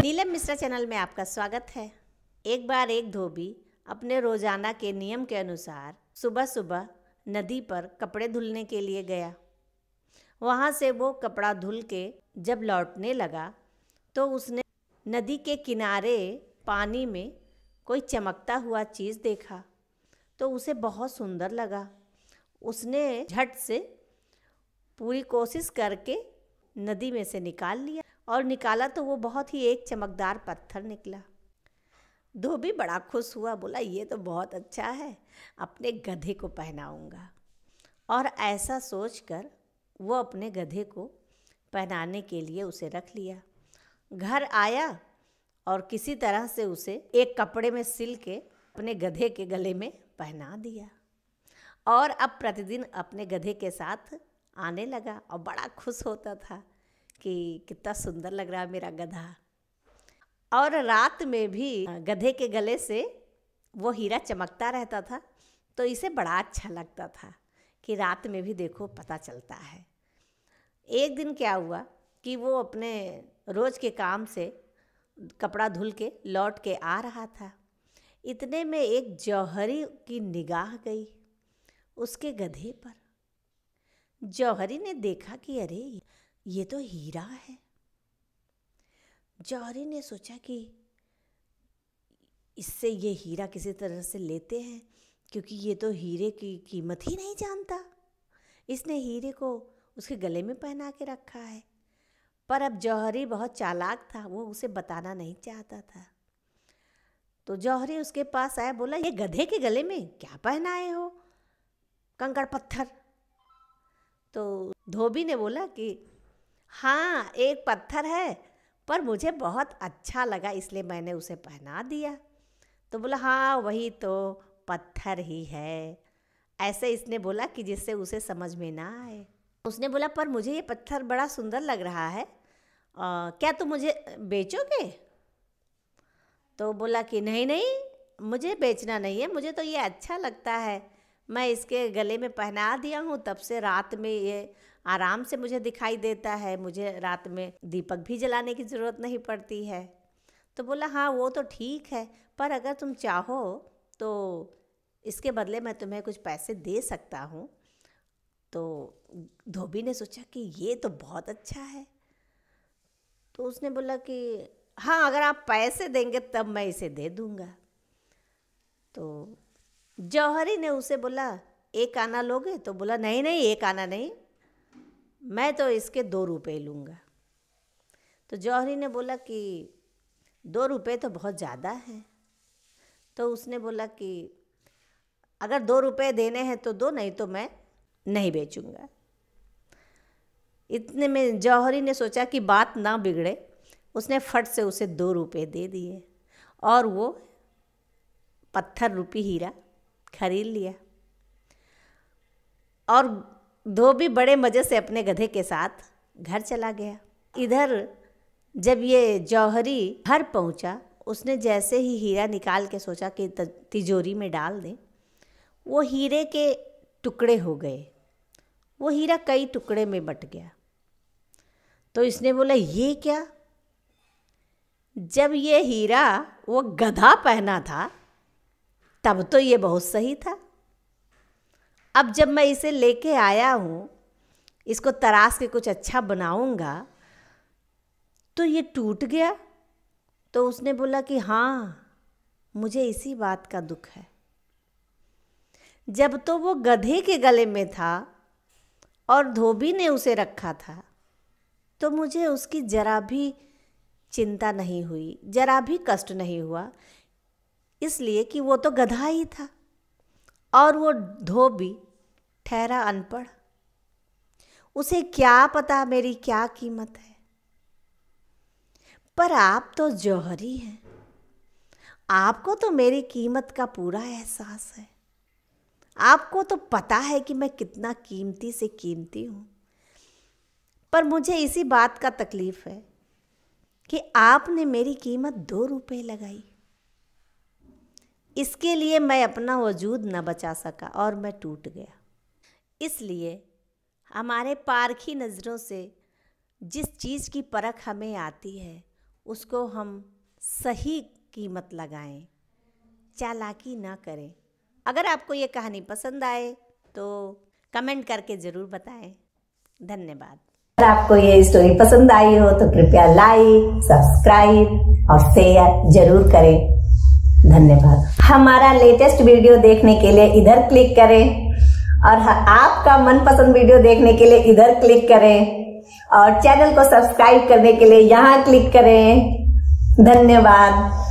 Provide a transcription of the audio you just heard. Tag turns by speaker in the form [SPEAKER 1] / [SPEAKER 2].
[SPEAKER 1] नीलम Mishra channel में आपका स्वागत है एक बार एक धोबी अपने रोजाना के नियम के अनुसार सुबह सुबह नदी पर कपड़े धुलने के लिए गया वहाँ से वो कपड़ा धुल के जब लौटने लगा तो उसने नदी के किनारे पानी में कोई चमकता हुआ चीज़ देखा तो उसे बहुत सुंदर लगा उसने झट से पूरी कोशिश करके नदी में से निकाल लिया और निकाला तो वो बहुत ही एक चमकदार पत्थर निकला धोबी बड़ा खुश हुआ बोला ये तो बहुत अच्छा है अपने गधे को पहनाऊंगा और ऐसा सोचकर वो अपने गधे को पहनाने के लिए उसे रख लिया घर आया और किसी तरह से उसे एक कपड़े में सिल के अपने गधे के गले में पहना दिया और अब प्रतिदिन अपने गधे के साथ आने लगा और बड़ा खुश होता था कि कितना सुंदर लग रहा मेरा गधा और रात में भी गधे के गले से वो हीरा चमकता रहता था तो इसे बड़ा अच्छा लगता था कि रात में भी देखो पता चलता है एक दिन क्या हुआ कि वो अपने रोज़ के काम से कपड़ा धुल के लौट के आ रहा था इतने में एक जौहरी की निगाह गई उसके गधे पर जौहरी ने देखा कि अरे ये तो हीरा है जौहरी ने सोचा कि इससे ये हीरा किसी तरह से लेते हैं क्योंकि ये तो हीरे की कीमत ही नहीं जानता इसने हीरे को उसके गले में पहना के रखा है पर अब जौहरी बहुत चालाक था वो उसे बताना नहीं चाहता था तो जौहरी उसके पास आया बोला ये गधे के गले में क्या पहनाए हो कंकड़ पत्थर तो धोबी ने बोला कि हाँ एक पत्थर है पर मुझे बहुत अच्छा लगा इसलिए मैंने उसे पहना दिया तो बोला हाँ वही तो पत्थर ही है ऐसे इसने बोला कि जिससे उसे समझ में ना आए उसने बोला पर मुझे ये पत्थर बड़ा सुंदर लग रहा है आ, क्या तुम मुझे बेचोगे तो बोला कि नहीं नहीं मुझे बेचना नहीं है मुझे तो ये अच्छा लगता है मैं इसके गले में पहना दिया हूँ तब से रात में ये आराम से मुझे दिखाई देता है मुझे रात में दीपक भी जलाने की ज़रूरत नहीं पड़ती है तो बोला हाँ वो तो ठीक है पर अगर तुम चाहो तो इसके बदले मैं तुम्हें कुछ पैसे दे सकता हूँ तो धोबी ने सोचा कि ये तो बहुत अच्छा है तो उसने बोला कि हाँ अगर आप पैसे देंगे तब मैं इसे दे दूँगा तो जौहरी ने उसे बोला एक आना लोगे तो बोला नहीं नहीं एक आना नहीं मैं तो इसके दो रुपए लूँगा तो जौहरी ने बोला कि दो रुपए तो बहुत ज़्यादा है तो उसने बोला कि अगर दो रुपए देने हैं तो दो नहीं तो मैं नहीं बेचूँगा इतने में जौहरी ने सोचा कि बात ना बिगड़े उसने फट से उसे दो रुपए दे दिए और वो पत्थर रूपी हीरा खरीद लिया और धोबी बड़े मज़े से अपने गधे के साथ घर चला गया इधर जब ये जौहरी घर पहुंचा उसने जैसे ही हीरा निकाल के सोचा कि तिजोरी में डाल दें वो हीरे के टुकड़े हो गए वो हीरा कई टुकड़े में बट गया तो इसने बोला ये क्या जब ये हीरा वो गधा पहना था तब तो ये बहुत सही था अब जब मैं इसे लेके आया हूँ इसको तराश के कुछ अच्छा बनाऊँगा तो ये टूट गया तो उसने बोला कि हाँ मुझे इसी बात का दुख है जब तो वो गधे के गले में था और धोबी ने उसे रखा था तो मुझे उसकी जरा भी चिंता नहीं हुई जरा भी कष्ट नहीं हुआ इसलिए कि वो तो गधा ही था और वो धोबी ठहरा अनपढ़ उसे क्या पता मेरी क्या कीमत है पर आप तो जौहरी हैं आपको तो मेरी कीमत का पूरा एहसास है आपको तो पता है कि मैं कितना कीमती से कीमती हूँ पर मुझे इसी बात का तकलीफ है कि आपने मेरी कीमत दो रुपए लगाई इसके लिए मैं अपना वजूद न बचा सका और मैं टूट गया इसलिए हमारे पारखी नज़रों से जिस चीज़ की परख हमें आती है उसको हम सही कीमत लगाएं चालाकी ना करें अगर आपको ये कहानी पसंद आए तो कमेंट करके ज़रूर बताएं धन्यवाद अगर आपको ये स्टोरी पसंद आई हो तो कृपया लाइक सब्सक्राइब और शेयर जरूर करें धन्यवाद हमारा लेटेस्ट वीडियो देखने के लिए इधर क्लिक करें और आपका मनपसंद वीडियो देखने के लिए इधर क्लिक करें और चैनल को सब्सक्राइब करने के लिए यहाँ क्लिक करें धन्यवाद